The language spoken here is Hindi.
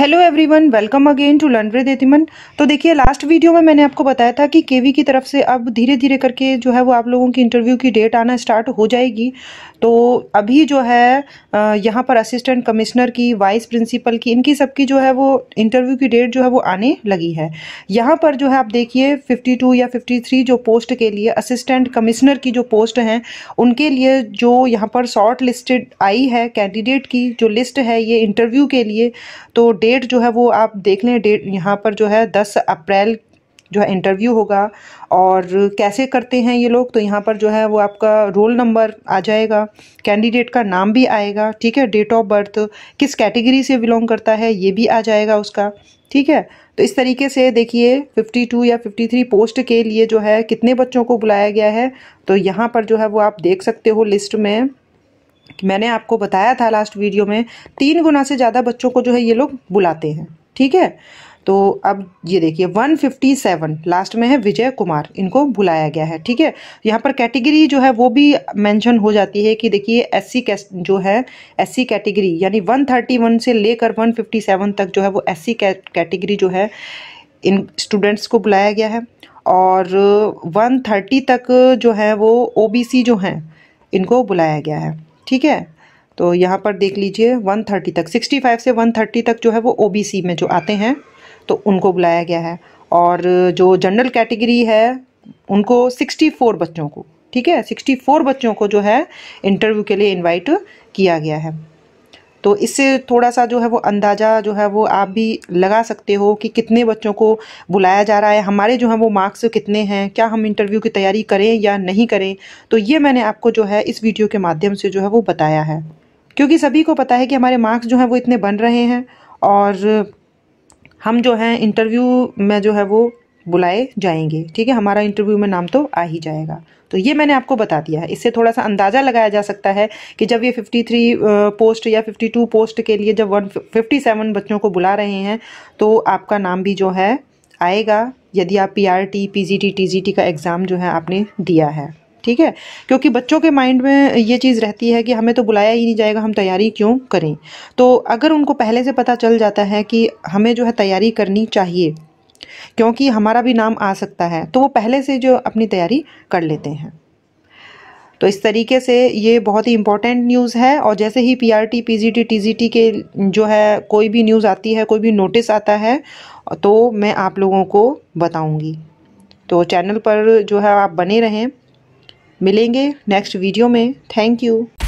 hello everyone welcome again to learn with एतिमन तो देखिए लास्ट वीडियो में मैंने आपको बताया था कि केवी की तरफ से अब धीरे धीरे करके जो है वो आप लोगों की इंटरव्यू की डेट आना स्टार्ट हो जाएगी तो अभी जो है यहाँ पर असिस्टेंट कमिश्नर की वाइस प्रिंसिपल की इनकी सबकी जो है वो इंटरव्यू की डेट जो है वो आने लगी है यहाँ पर जो है आप देखिए फिफ्टी या फिफ्टी जो पोस्ट के लिए असिस्टेंट कमिश्नर की जो पोस्ट हैं उनके लिए जो यहाँ पर शॉर्ट लिस्टेड आई है कैंडिडेट की जो लिस्ट है ये इंटरव्यू के लिए तो डेट जो है वो आप देख लें डेट यहाँ पर जो है दस अप्रैल जो है इंटरव्यू होगा और कैसे करते हैं ये लोग तो यहाँ पर जो है वो आपका रोल नंबर आ जाएगा कैंडिडेट का नाम भी आएगा ठीक है डेट ऑफ बर्थ किस कैटेगरी से बिलोंग करता है ये भी आ जाएगा उसका ठीक है तो इस तरीके से देखिए 52 या 53 पोस्ट के लिए जो है कितने बच्चों को बुलाया गया है तो यहाँ पर जो है वो आप देख सकते हो लिस्ट में मैंने आपको बताया था लास्ट वीडियो में तीन गुना से ज़्यादा बच्चों को जो है ये लोग बुलाते हैं ठीक है तो अब ये देखिए 157 लास्ट में है विजय कुमार इनको बुलाया गया है ठीक है यहाँ पर कैटेगरी जो है वो भी मेंशन हो जाती है कि देखिए एससी जो है एससी कैटेगरी यानी 131 से लेकर 157 तक जो है वो एससी कैटेगरी जो है इन स्टूडेंट्स को बुलाया गया है और 130 तक जो है वो ओबीसी जो हैं इनको बुलाया गया है ठीक है तो यहाँ पर देख लीजिए 130 तक 65 से 130 तक जो है वो ओबीसी में जो आते हैं तो उनको बुलाया गया है और जो जनरल कैटेगरी है उनको 64 बच्चों को ठीक है 64 बच्चों को जो है इंटरव्यू के लिए इनवाइट किया गया है तो इससे थोड़ा सा जो है वो अंदाज़ा जो है वो आप भी लगा सकते हो कि कितने बच्चों को बुलाया जा रहा है हमारे जो है वो मार्क्स कितने हैं क्या हम इंटरव्यू की तैयारी करें या नहीं करें तो ये मैंने आपको जो है इस वीडियो के माध्यम से जो है वो बताया है क्योंकि सभी को पता है कि हमारे मार्क्स जो हैं वो इतने बन रहे हैं और हम जो हैं इंटरव्यू में जो है वो बुलाए जाएंगे ठीक है हमारा इंटरव्यू में नाम तो आ ही जाएगा तो ये मैंने आपको बता दिया है इससे थोड़ा सा अंदाज़ा लगाया जा सकता है कि जब ये 53 पोस्ट या 52 पोस्ट के लिए जब 157 बच्चों को बुला रहे हैं तो आपका नाम भी जो है आएगा यदि आप P R T P G T T G T का एग्ज़ाम जो है आपने दिया है ठीक है क्योंकि बच्चों के माइंड में ये चीज़ रहती है कि हमें तो बुलाया ही नहीं जाएगा हम तैयारी क्यों करें तो अगर उनको पहले से पता चल जाता है कि हमें जो है तैयारी करनी चाहिए क्योंकि हमारा भी नाम आ सकता है तो वो पहले से जो अपनी तैयारी कर लेते हैं तो इस तरीके से ये बहुत ही इंपॉर्टेंट न्यूज़ है और जैसे ही पीआरटी, पीजीटी, टीजीटी के जो है कोई भी न्यूज़ आती है कोई भी नोटिस आता है तो मैं आप लोगों को बताऊंगी तो चैनल पर जो है आप बने रहें मिलेंगे नेक्स्ट वीडियो में थैंक यू